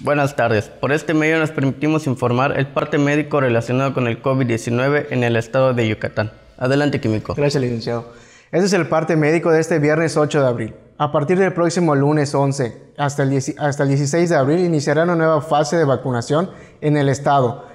Buenas tardes. Por este medio nos permitimos informar el parte médico relacionado con el COVID-19 en el estado de Yucatán. Adelante, Químico. Gracias, licenciado. Este es el parte médico de este viernes 8 de abril. A partir del próximo lunes 11 hasta el, 16 de abril iniciará una nueva fase de vacunación en el estado,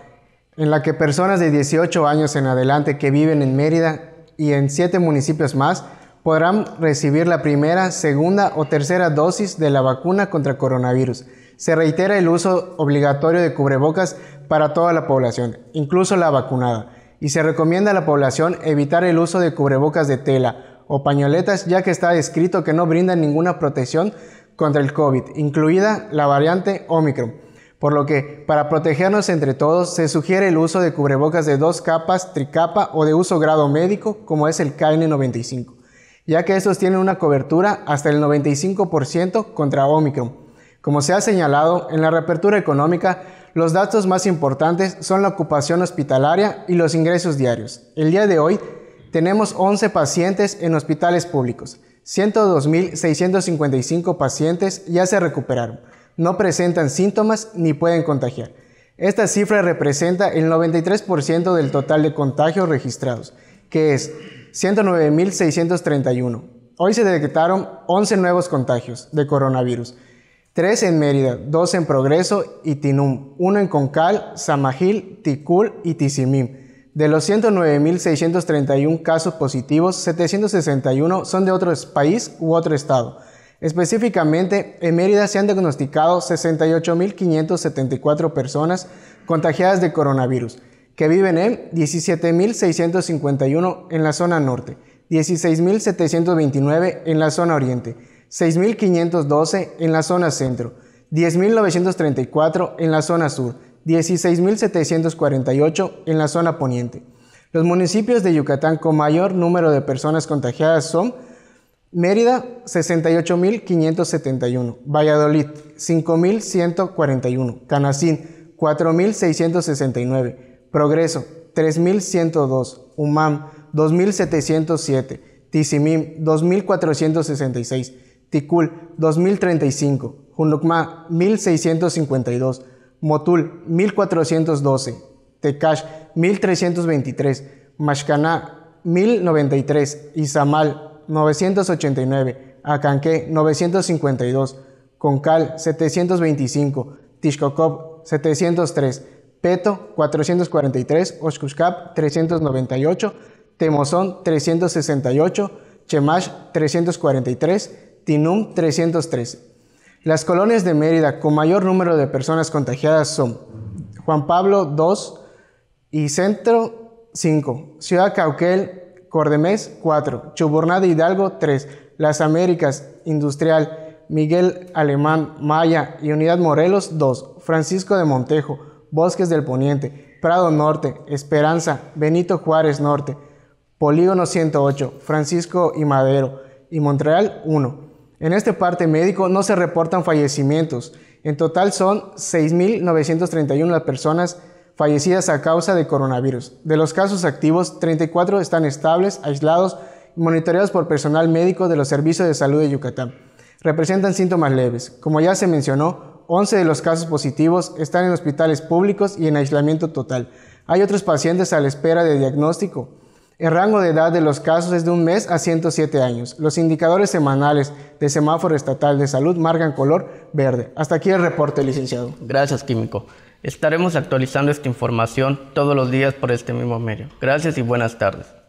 en la que personas de 18 años en adelante que viven en Mérida y en siete municipios más podrán recibir la primera, segunda o tercera dosis de la vacuna contra coronavirus. Se reitera el uso obligatorio de cubrebocas para toda la población, incluso la vacunada, y se recomienda a la población evitar el uso de cubrebocas de tela o pañoletas ya que está escrito que no brindan ninguna protección contra el COVID, incluida la variante Omicron. Por lo que, para protegernos entre todos, se sugiere el uso de cubrebocas de dos capas, tricapa o de uso grado médico, como es el KN95 ya que estos tienen una cobertura hasta el 95% contra Omicron. Como se ha señalado, en la reapertura económica, los datos más importantes son la ocupación hospitalaria y los ingresos diarios. El día de hoy tenemos 11 pacientes en hospitales públicos. 102.655 pacientes ya se recuperaron. No presentan síntomas ni pueden contagiar. Esta cifra representa el 93% del total de contagios registrados, que es 109.631. Hoy se detectaron 11 nuevos contagios de coronavirus. 3 en Mérida, 2 en Progreso y Tinum, 1 en Concal, Samajil, Ticul y Tizimim. De los 109.631 casos positivos, 761 son de otro país u otro estado. Específicamente, en Mérida se han diagnosticado 68.574 personas contagiadas de coronavirus que viven en 17.651 en la zona norte, 16.729 en la zona oriente, 6.512 en la zona centro, 10.934 en la zona sur, 16.748 en la zona poniente. Los municipios de Yucatán con mayor número de personas contagiadas son Mérida 68.571, Valladolid 5.141, Canacín 4.669, Progreso 3102, Umam 2707, Tizimim 2466, Tikul 2035, Junukma 1652, Motul 1412, Tekash 1323, Mashkana 1093, Izamal 989, Akanke 952, Concal 725, Tishkokov 703, Peto 443, Oshkushkap 398, Temozón 368, Chemash 343, Tinum 303. Las colonias de Mérida con mayor número de personas contagiadas son Juan Pablo 2 y Centro 5, Ciudad Cauquel, Cordemés 4, Chuburná de Hidalgo 3, Las Américas, Industrial, Miguel Alemán, Maya y Unidad Morelos 2, Francisco de Montejo Bosques del Poniente, Prado Norte, Esperanza, Benito Juárez Norte, Polígono 108, Francisco y Madero y Montreal 1. En este parte médico no se reportan fallecimientos. En total son 6.931 las personas fallecidas a causa de coronavirus. De los casos activos, 34 están estables, aislados y monitoreados por personal médico de los servicios de salud de Yucatán. Representan síntomas leves. Como ya se mencionó, 11 de los casos positivos están en hospitales públicos y en aislamiento total. Hay otros pacientes a la espera de diagnóstico. El rango de edad de los casos es de un mes a 107 años. Los indicadores semanales de semáforo estatal de salud marcan color verde. Hasta aquí el reporte, licenciado. Gracias, Químico. Estaremos actualizando esta información todos los días por este mismo medio. Gracias y buenas tardes.